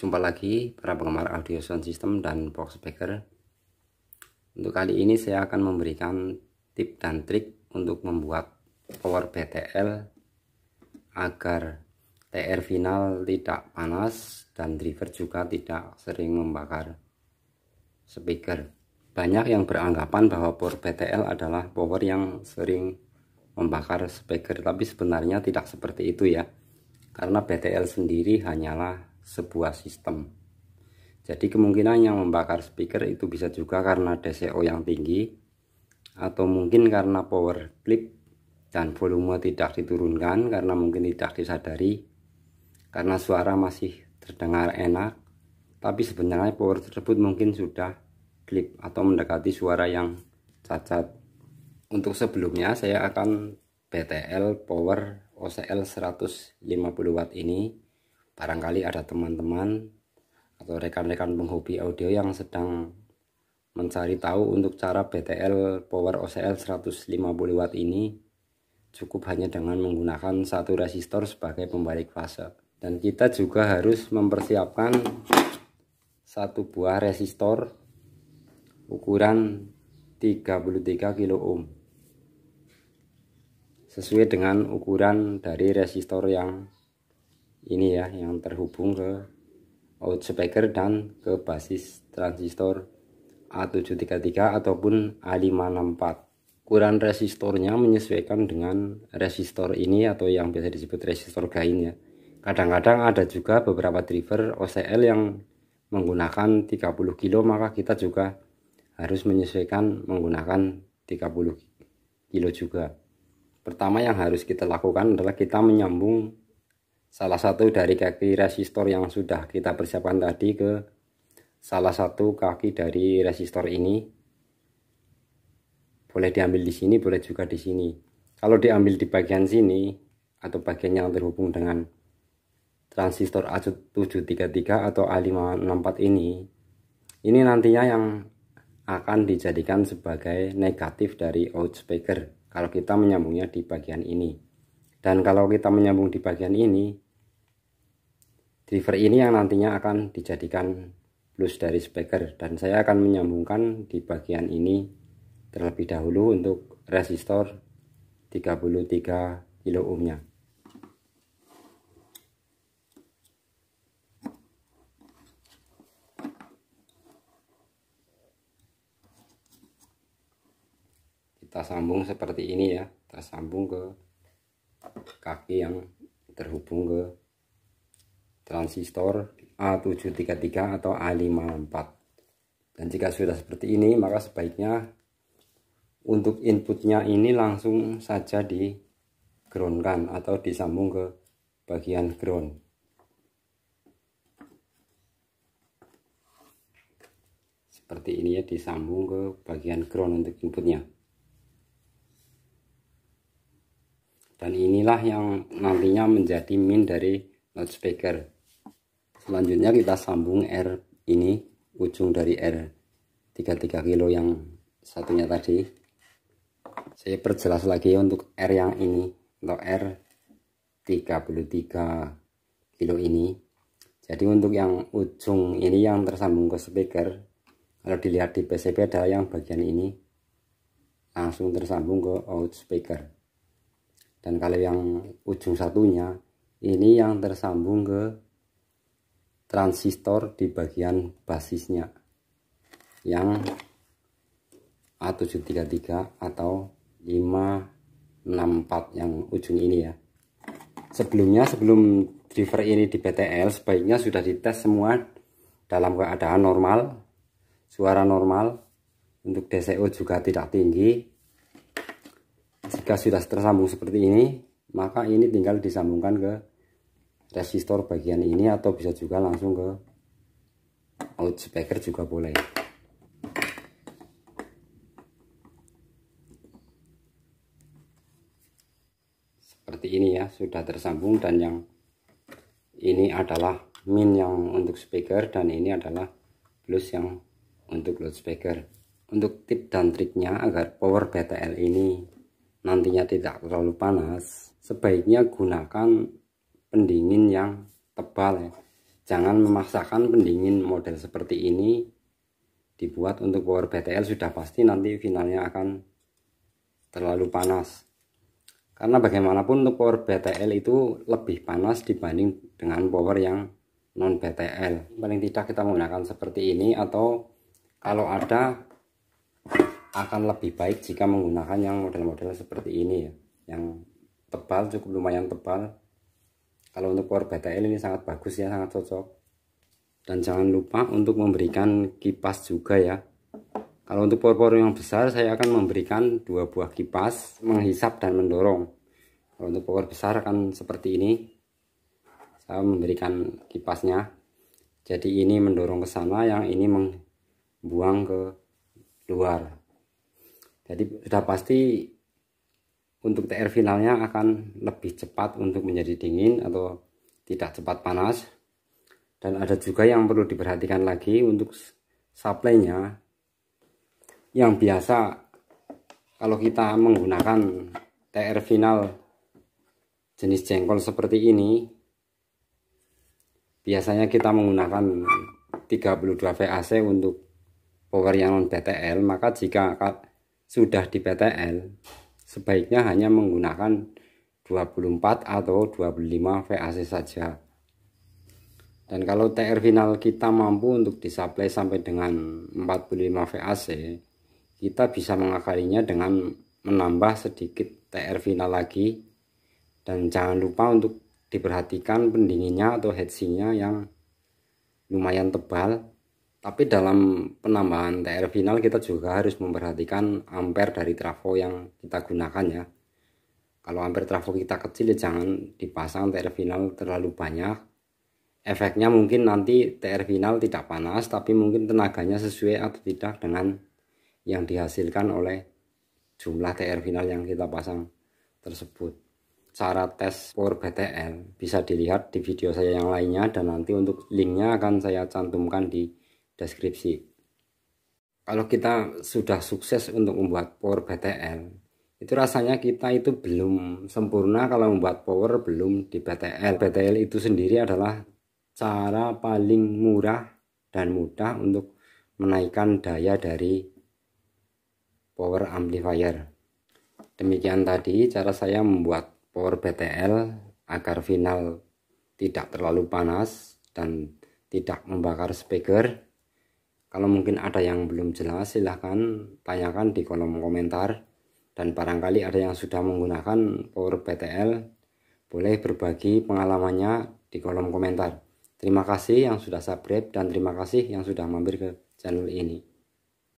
Jumpa lagi para penggemar audio sound system dan box speaker. Untuk kali ini saya akan memberikan tip dan trik untuk membuat power BTL agar TR final tidak panas dan driver juga tidak sering membakar speaker. Banyak yang beranggapan bahwa power BTL adalah power yang sering membakar speaker, tapi sebenarnya tidak seperti itu ya. Karena BTL sendiri hanyalah sebuah sistem jadi kemungkinan yang membakar speaker itu bisa juga karena DCO yang tinggi atau mungkin karena power clip dan volume tidak diturunkan karena mungkin tidak disadari karena suara masih terdengar enak tapi sebenarnya power tersebut mungkin sudah clip atau mendekati suara yang cacat untuk sebelumnya saya akan BTL power OCL 150 watt ini barangkali ada teman-teman atau rekan-rekan penghobi audio yang sedang mencari tahu untuk cara BTL Power OCL 150 watt ini cukup hanya dengan menggunakan satu resistor sebagai pembalik fase dan kita juga harus mempersiapkan satu buah resistor ukuran 33 kilo ohm sesuai dengan ukuran dari resistor yang ini ya yang terhubung ke outspeaker dan ke basis transistor A733 ataupun A564 ukuran resistornya menyesuaikan dengan resistor ini atau yang biasa disebut resistor gain ya kadang-kadang ada juga beberapa driver OCL yang menggunakan 30 kilo maka kita juga harus menyesuaikan menggunakan 30 kilo juga pertama yang harus kita lakukan adalah kita menyambung salah satu dari kaki resistor yang sudah kita persiapkan tadi ke salah satu kaki dari resistor ini boleh diambil di sini boleh juga di sini kalau diambil di bagian sini atau bagian yang terhubung dengan transistor A733 atau A564 ini ini nantinya yang akan dijadikan sebagai negatif dari outspeaker kalau kita menyambungnya di bagian ini dan kalau kita menyambung di bagian ini driver ini yang nantinya akan dijadikan plus dari speaker dan saya akan menyambungkan di bagian ini terlebih dahulu untuk resistor 33 kilo ohmnya kita sambung seperti ini ya kita sambung ke kaki yang terhubung ke transistor A733 atau A54 dan jika sudah seperti ini maka sebaiknya untuk inputnya ini langsung saja di groundkan atau disambung ke bagian ground seperti ini ya disambung ke bagian ground untuk inputnya dan inilah yang nantinya menjadi min dari loudspeaker selanjutnya kita sambung R ini ujung dari R 33 kilo yang satunya tadi saya perjelas lagi untuk R yang ini untuk R 33 kilo ini jadi untuk yang ujung ini yang tersambung ke speaker kalau dilihat di PCB ada yang bagian ini langsung tersambung ke out speaker dan kalau yang ujung satunya ini yang tersambung ke transistor di bagian basisnya yang A733 atau 564 yang ujung ini ya sebelumnya sebelum driver ini di BTL sebaiknya sudah dites semua dalam keadaan normal suara normal untuk DCO juga tidak tinggi jika sudah tersambung seperti ini maka ini tinggal disambungkan ke resistor bagian ini atau bisa juga langsung ke out juga boleh seperti ini ya sudah tersambung dan yang ini adalah min yang untuk speaker dan ini adalah plus yang untuk loudspeaker untuk tip dan triknya agar power BTL ini nantinya tidak terlalu panas sebaiknya gunakan pendingin yang tebal ya. jangan memaksakan pendingin model seperti ini dibuat untuk power BTL sudah pasti nanti finalnya akan terlalu panas karena bagaimanapun untuk power BTL itu lebih panas dibanding dengan power yang non BTL paling tidak kita menggunakan seperti ini atau kalau ada akan lebih baik jika menggunakan yang model-model seperti ini ya yang tebal cukup lumayan tebal kalau untuk power BTL ini sangat bagus ya sangat cocok dan jangan lupa untuk memberikan kipas juga ya kalau untuk power power yang besar saya akan memberikan dua buah kipas menghisap dan mendorong kalau untuk power besar akan seperti ini saya memberikan kipasnya jadi ini mendorong ke sana yang ini membuang ke luar jadi sudah pasti untuk TR finalnya akan lebih cepat untuk menjadi dingin atau tidak cepat panas dan ada juga yang perlu diperhatikan lagi untuk supply-nya yang biasa kalau kita menggunakan TR final jenis jengkol seperti ini biasanya kita menggunakan 32 VAC untuk power yang non BTL maka jika sudah di PTL sebaiknya hanya menggunakan 24 atau 25 VAC saja dan kalau TR final kita mampu untuk disuplai sampai dengan 45 VAC kita bisa mengakalinya dengan menambah sedikit TR final lagi dan jangan lupa untuk diperhatikan pendinginnya atau headsinya yang lumayan tebal tapi dalam penambahan TR final kita juga harus memperhatikan ampere dari trafo yang kita gunakan ya kalau ampere trafo kita kecil ya jangan dipasang TR final terlalu banyak efeknya mungkin nanti TR final tidak panas tapi mungkin tenaganya sesuai atau tidak dengan yang dihasilkan oleh jumlah TR final yang kita pasang tersebut cara tes power BTL bisa dilihat di video saya yang lainnya dan nanti untuk linknya akan saya cantumkan di deskripsi. Kalau kita sudah sukses untuk membuat power BTL, itu rasanya kita itu belum sempurna kalau membuat power belum di BTL. BTL itu sendiri adalah cara paling murah dan mudah untuk menaikkan daya dari power amplifier. Demikian tadi cara saya membuat power BTL agar final tidak terlalu panas dan tidak membakar speaker kalau mungkin ada yang belum jelas silahkan tanyakan di kolom komentar dan barangkali ada yang sudah menggunakan Power PTL boleh berbagi pengalamannya di kolom komentar. Terima kasih yang sudah subscribe dan terima kasih yang sudah mampir ke channel ini.